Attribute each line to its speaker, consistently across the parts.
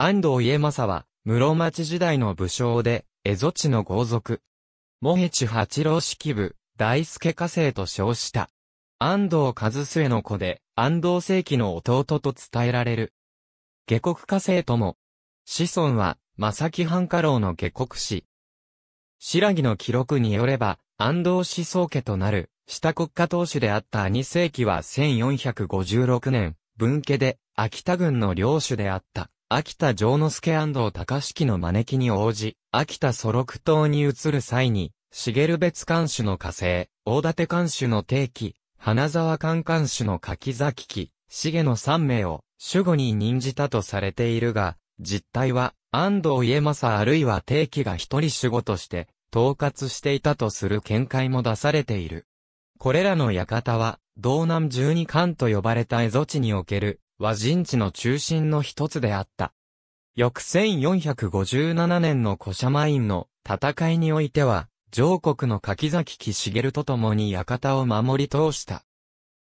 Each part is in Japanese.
Speaker 1: 安藤家政は、
Speaker 2: 室町時代の武将で、蝦夷地の豪族。モヘチ八郎式部、大助家政と称した。安藤和末の子で、安藤正規の弟と伝えられる。下国家政とも。子孫は、正木半家老の下国氏。白木の記録によれば、安藤思想家となる、下国家当主であった兄世紀は1456年、分家で、秋田軍の領主であった。秋田城之助安藤隆式の招きに応じ、秋田祖六島に移る際に、茂別監主の火星、大館監主の定期、花沢官監主の柿崎記、茂の三名を守護に任じたとされているが、実態は安藤家政あるいは定期が一人守護として統括していたとする見解も出されている。これらの館は、道南十二館と呼ばれた蝦夷地におけるは人地の中心の一つであった。翌1457年の古社マインの戦いにおいては、上国の柿崎木茂と共に館を守り通した。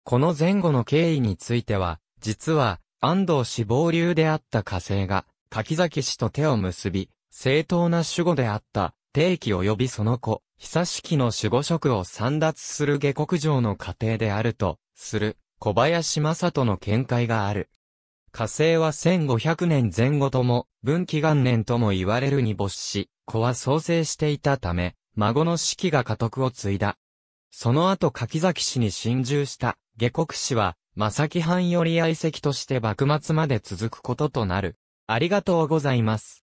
Speaker 2: この前後の経緯については、実は、安藤志望流であった火星が、柿崎氏と手を結び、正当な守護であった、定期及びその子、久しきの守護職を散奪する下国上の過程であると、する。小林正人の見解がある。火星は1500年前後とも、分岐元年とも言われるに没し、子は創生していたため、孫の四季が家督を継いだ。その後柿崎氏に侵入した、下国氏は、正木藩より愛席として幕末まで続くこととなる。ありがとうございます。